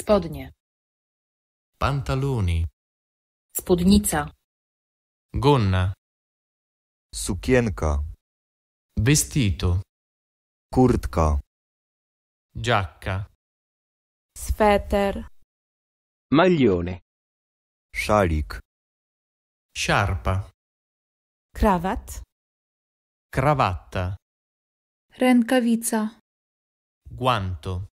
Spodnie. Pantaloni. Spódnica. Gonna. Sukienka. Vestito. Kurtka. Giacca. Sweter. Maglione. Szalik. Sciarpa. Krawat. Cravatta. Rękawica. Guanto.